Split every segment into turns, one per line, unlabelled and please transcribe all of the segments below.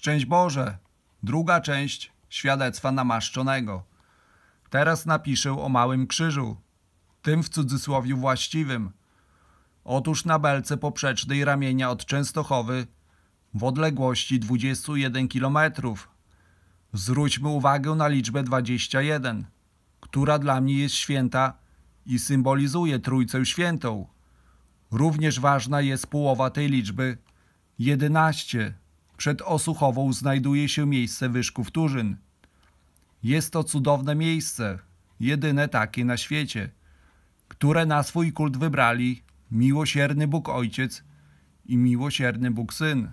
Szczęść Boże! Druga część świadectwa namaszczonego. Teraz napiszę o małym krzyżu, tym w cudzysłowie właściwym. Otóż na belce poprzecznej ramienia od Częstochowy w odległości 21 km. Zwróćmy uwagę na liczbę 21, która dla mnie jest święta i symbolizuje Trójcę Świętą. Również ważna jest połowa tej liczby 11 przed Osuchową znajduje się miejsce Wyszków Turzyn. Jest to cudowne miejsce, jedyne takie na świecie, które na swój kult wybrali miłosierny Bóg Ojciec i miłosierny Bóg Syn.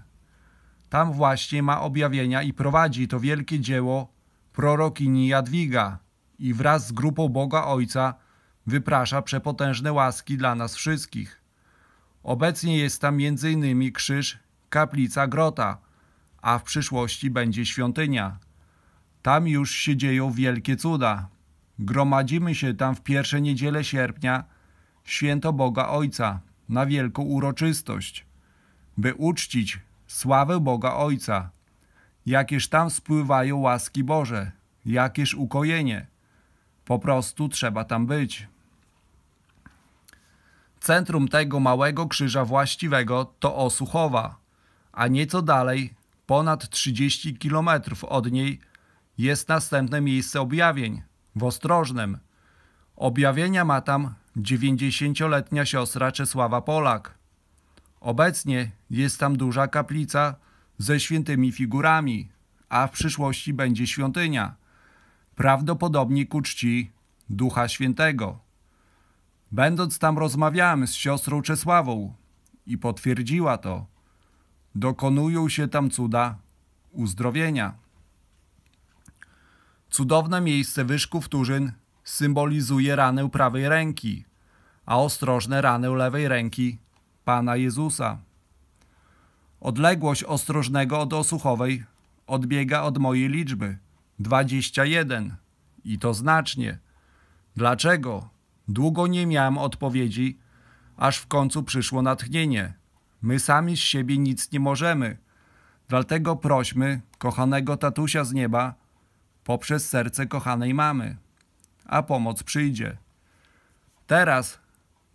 Tam właśnie ma objawienia i prowadzi to wielkie dzieło prorokini Jadwiga i wraz z grupą Boga Ojca wyprasza przepotężne łaski dla nas wszystkich. Obecnie jest tam m.in. krzyż, kaplica, grota – a w przyszłości będzie świątynia. Tam już się dzieją wielkie cuda. Gromadzimy się tam w pierwsze niedzielę sierpnia, święto Boga Ojca, na wielką uroczystość, by uczcić sławę Boga Ojca. Jakież tam spływają łaski Boże, jakież ukojenie. Po prostu trzeba tam być. Centrum tego małego krzyża właściwego to Osuchowa, a nieco dalej Ponad 30 km od niej jest następne miejsce objawień w Ostrożnym. Objawienia ma tam 90-letnia siostra Czesława Polak. Obecnie jest tam duża kaplica ze świętymi figurami, a w przyszłości będzie świątynia, prawdopodobnie ku czci Ducha Świętego. Będąc tam rozmawiałem z siostrą Czesławą i potwierdziła to dokonują się tam cuda uzdrowienia. Cudowne miejsce wyszków Turzyn symbolizuje ranę prawej ręki, a ostrożne ranę lewej ręki Pana Jezusa. Odległość ostrożnego od osuchowej odbiega od mojej liczby 21 i to znacznie. Dlaczego? Długo nie miałem odpowiedzi, aż w końcu przyszło natchnienie – My sami z siebie nic nie możemy. Dlatego prośmy kochanego tatusia z nieba poprzez serce kochanej mamy, a pomoc przyjdzie. Teraz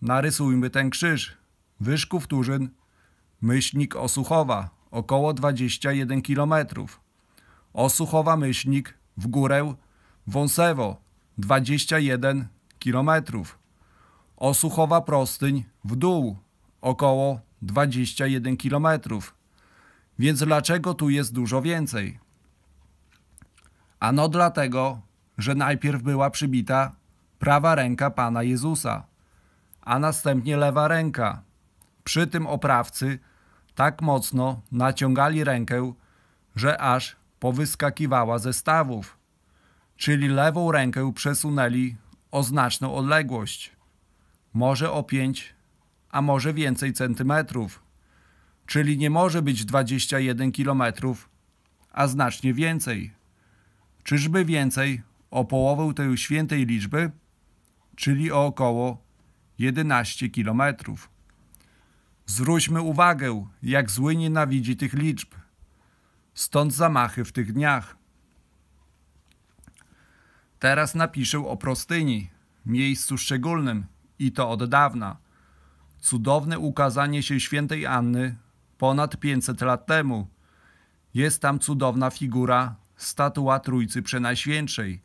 narysujmy ten krzyż. Wyszków Turzyn, myślnik Osuchowa, około 21 km. Osuchowa myślnik w górę Wąsewo 21 km. Osuchowa prostyń w dół około 21 km. Więc dlaczego tu jest dużo więcej? Ano dlatego, że najpierw była przybita prawa ręka Pana Jezusa, a następnie lewa ręka. Przy tym oprawcy tak mocno naciągali rękę, że aż powyskakiwała ze stawów, czyli lewą rękę przesunęli o znaczną odległość, może o 5 a może więcej centymetrów. Czyli nie może być 21 kilometrów, a znacznie więcej. Czyżby więcej o połowę tej świętej liczby, czyli o około 11 kilometrów. Zwróćmy uwagę, jak zły nienawidzi tych liczb. Stąd zamachy w tych dniach. Teraz napiszę o prostyni, miejscu szczególnym i to od dawna cudowne ukazanie się świętej Anny ponad 500 lat temu. Jest tam cudowna figura, statua Trójcy Przenajświętszej.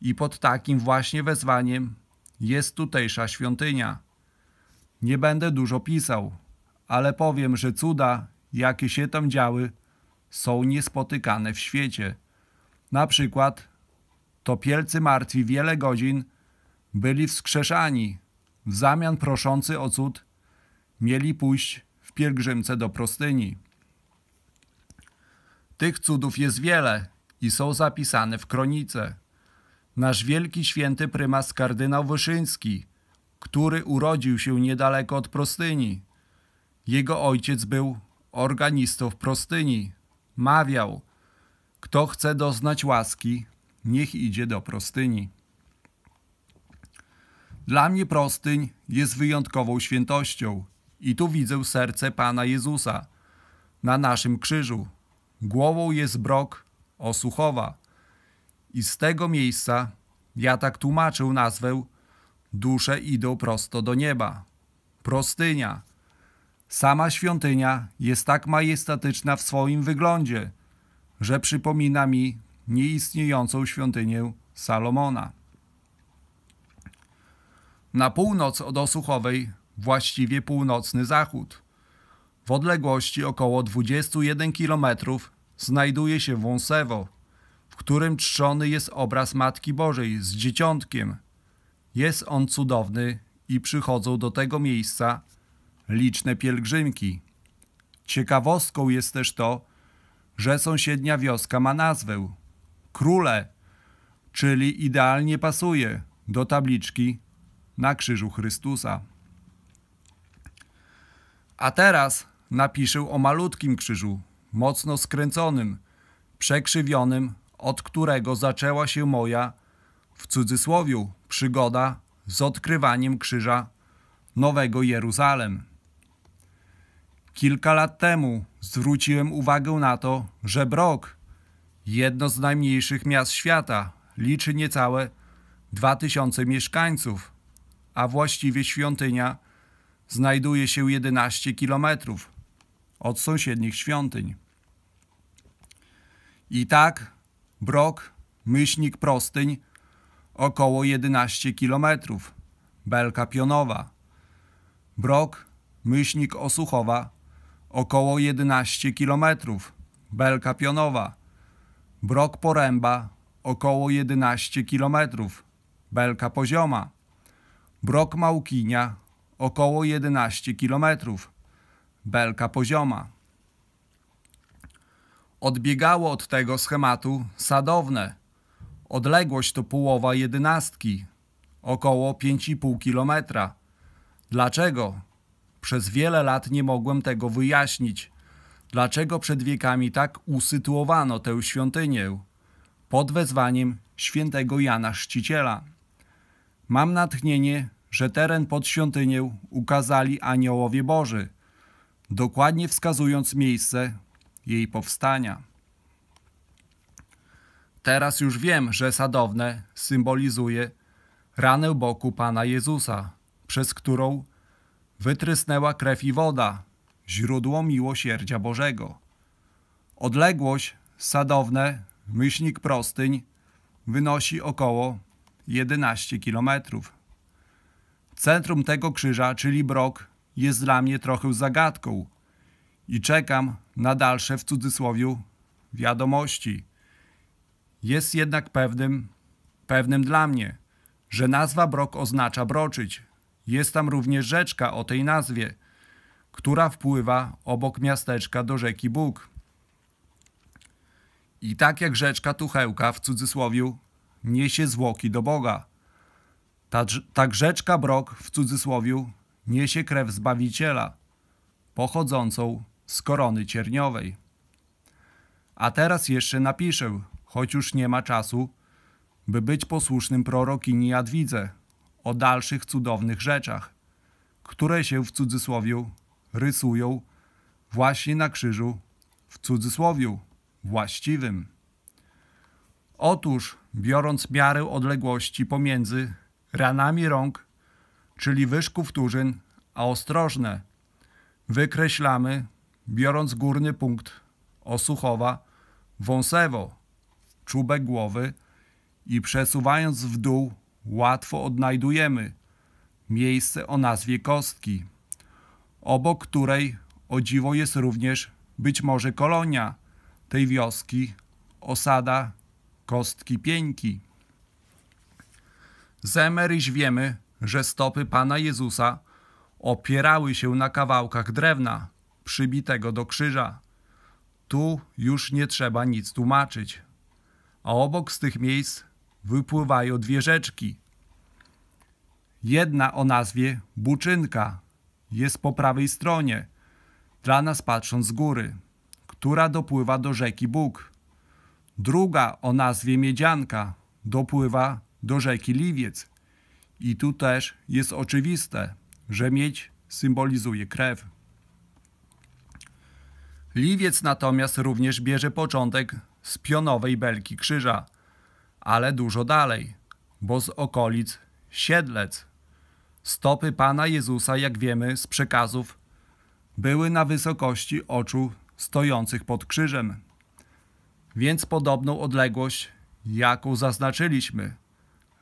I pod takim właśnie wezwaniem jest tutejsza świątynia. Nie będę dużo pisał, ale powiem, że cuda, jakie się tam działy, są niespotykane w świecie. Na przykład topielcy martwi wiele godzin byli wskrzeszani, w zamian proszący o cud mieli pójść w pielgrzymce do prostyni. Tych cudów jest wiele i są zapisane w kronice. Nasz wielki święty prymas kardynał Wyszyński, który urodził się niedaleko od prostyni. Jego ojciec był organistą w prostyni. Mawiał, kto chce doznać łaski, niech idzie do prostyni. Dla mnie prostyń jest wyjątkową świętością i tu widzę serce Pana Jezusa na naszym krzyżu. Głową jest brok osuchowa i z tego miejsca ja tak tłumaczę nazwę dusze idą prosto do nieba. Prostynia. Sama świątynia jest tak majestatyczna w swoim wyglądzie, że przypomina mi nieistniejącą świątynię Salomona. Na północ od Osuchowej właściwie północny zachód. W odległości około 21 km znajduje się Wąsewo, w którym czczony jest obraz Matki Bożej z Dzieciątkiem. Jest on cudowny i przychodzą do tego miejsca liczne pielgrzymki. Ciekawostką jest też to, że sąsiednia wioska ma nazwę Króle, czyli idealnie pasuje do tabliczki na krzyżu Chrystusa. A teraz napiszę o malutkim krzyżu, mocno skręconym, przekrzywionym, od którego zaczęła się moja, w cudzysłowiu, przygoda z odkrywaniem krzyża Nowego Jeruzalem. Kilka lat temu zwróciłem uwagę na to, że Brok, jedno z najmniejszych miast świata, liczy niecałe 2000 mieszkańców a właściwie świątynia znajduje się 11 kilometrów od sąsiednich świątyń. I tak Brok, Myślnik, Prostyń około 11 kilometrów. Belka Pionowa, Brok, Myślnik, Osuchowa około 11 kilometrów. Belka Pionowa, Brok Poręba około 11 kilometrów. Belka Pozioma Brok Małkinia około 11 km. Belka pozioma. Odbiegało od tego schematu sadowne. Odległość to połowa jedenastki, około 5,5 km. Dlaczego? Przez wiele lat nie mogłem tego wyjaśnić. Dlaczego przed wiekami tak usytuowano tę świątynię? Pod wezwaniem świętego Jana Chrzciciela. Mam natchnienie, że teren pod świątynię ukazali aniołowie Boży, dokładnie wskazując miejsce jej powstania. Teraz już wiem, że sadowne symbolizuje ranę boku Pana Jezusa, przez którą wytrysnęła krew i woda, źródło miłosierdzia Bożego. Odległość sadowne, myślnik prostyń, wynosi około 11 km. Centrum tego krzyża, czyli Brok, jest dla mnie trochę zagadką i czekam na dalsze w cudzysłowie wiadomości. Jest jednak pewnym, pewnym dla mnie, że nazwa Brok oznacza broczyć. Jest tam również rzeczka o tej nazwie, która wpływa obok miasteczka do rzeki Bóg. I tak jak rzeczka Tuchełka w cudzysłowie niesie zwłoki do Boga. Ta, ta grzeczka brok w cudzysłowiu niesie krew Zbawiciela, pochodzącą z korony cierniowej. A teraz jeszcze napiszę, choć już nie ma czasu, by być posłusznym prorokini Jadwidze o dalszych cudownych rzeczach, które się w cudzysłowiu rysują właśnie na krzyżu w cudzysłowiu właściwym. Otóż, biorąc miarę odległości pomiędzy ranami rąk, czyli wyszków turzyn, a ostrożne, wykreślamy, biorąc górny punkt osuchowa, wąsewo, czubek głowy i przesuwając w dół łatwo odnajdujemy miejsce o nazwie kostki, obok której o dziwo jest również być może kolonia tej wioski, osada kostki pieńki. Zemeryś wiemy, że stopy Pana Jezusa opierały się na kawałkach drewna przybitego do krzyża. Tu już nie trzeba nic tłumaczyć. A obok z tych miejsc wypływają dwie rzeczki. Jedna o nazwie Buczynka jest po prawej stronie, dla nas patrząc z góry, która dopływa do rzeki Bóg. Druga o nazwie Miedzianka dopływa do rzeki Liwiec. I tu też jest oczywiste, że miedź symbolizuje krew. Liwiec natomiast również bierze początek z pionowej belki krzyża, ale dużo dalej, bo z okolic Siedlec. Stopy Pana Jezusa, jak wiemy z przekazów, były na wysokości oczu stojących pod krzyżem więc podobną odległość, jaką zaznaczyliśmy.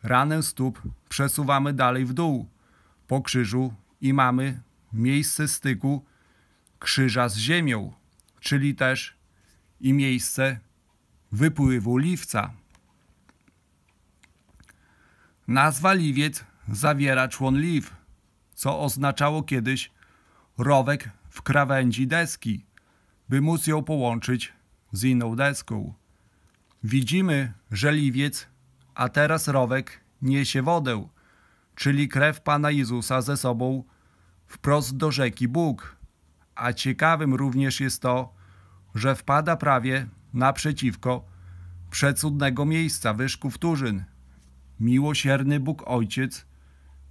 Ranę stóp przesuwamy dalej w dół, po krzyżu i mamy miejsce styku krzyża z ziemią, czyli też i miejsce wypływu liwca. Nazwa liwiec zawiera człon liw, co oznaczało kiedyś rowek w krawędzi deski, by móc ją połączyć z inną deską. Widzimy żeliwiec, a teraz rowek niesie wodę, czyli krew Pana Jezusa ze sobą wprost do rzeki Bóg. A ciekawym również jest to, że wpada prawie naprzeciwko przecudnego miejsca wyszków Turzyn. Miłosierny Bóg Ojciec,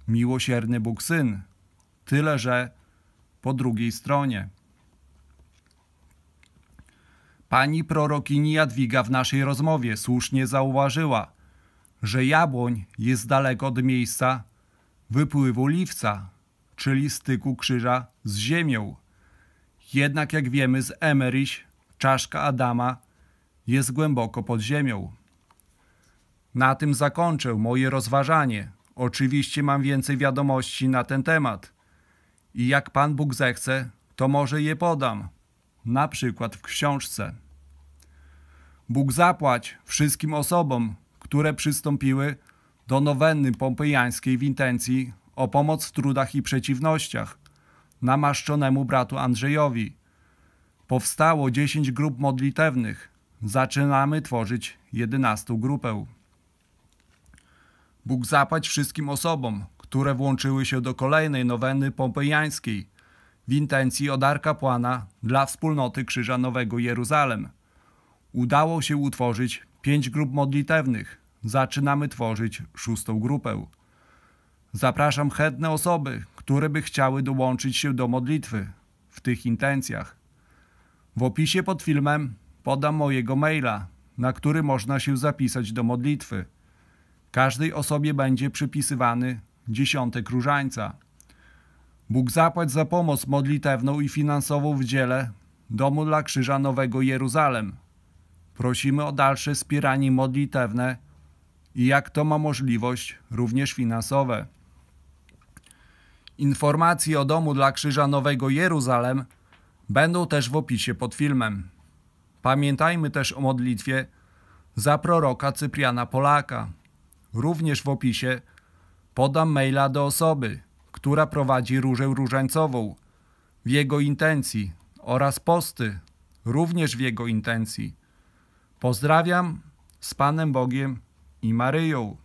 miłosierny Bóg Syn. Tyle, że po drugiej stronie. Pani prorokini Jadwiga w naszej rozmowie słusznie zauważyła, że jabłoń jest daleko od miejsca wypływu liwca, czyli styku krzyża z ziemią. Jednak jak wiemy z Emeryś, czaszka Adama jest głęboko pod ziemią. Na tym zakończę moje rozważanie. Oczywiście mam więcej wiadomości na ten temat. I jak Pan Bóg zechce, to może je podam na przykład w książce. Bóg zapłać wszystkim osobom, które przystąpiły do nowenny pompejańskiej w intencji o pomoc w trudach i przeciwnościach namaszczonemu bratu Andrzejowi. Powstało 10 grup modlitewnych. Zaczynamy tworzyć 11 grupę. Bóg zapłać wszystkim osobom, które włączyły się do kolejnej noweny pompejańskiej – w intencji od Arkapłana dla wspólnoty Krzyża Nowego Jeruzalem. Udało się utworzyć pięć grup modlitewnych. Zaczynamy tworzyć szóstą grupę. Zapraszam chętne osoby, które by chciały dołączyć się do modlitwy w tych intencjach. W opisie pod filmem podam mojego maila, na który można się zapisać do modlitwy. Każdej osobie będzie przypisywany dziesiątek różańca. Bóg zapłać za pomoc modlitewną i finansową w dziele Domu dla Krzyża Nowego Jeruzalem. Prosimy o dalsze wspieranie modlitewne i jak to ma możliwość, również finansowe. Informacje o Domu dla Krzyża Nowego Jeruzalem będą też w opisie pod filmem. Pamiętajmy też o modlitwie za proroka Cypriana Polaka. Również w opisie podam maila do osoby, która prowadzi różę różańcową w jego intencji oraz posty również w jego intencji. Pozdrawiam z Panem Bogiem i Maryją.